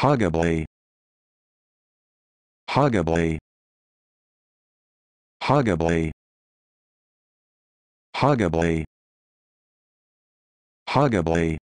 Huggably. Huggably. Huggably. Huggably. Huggably.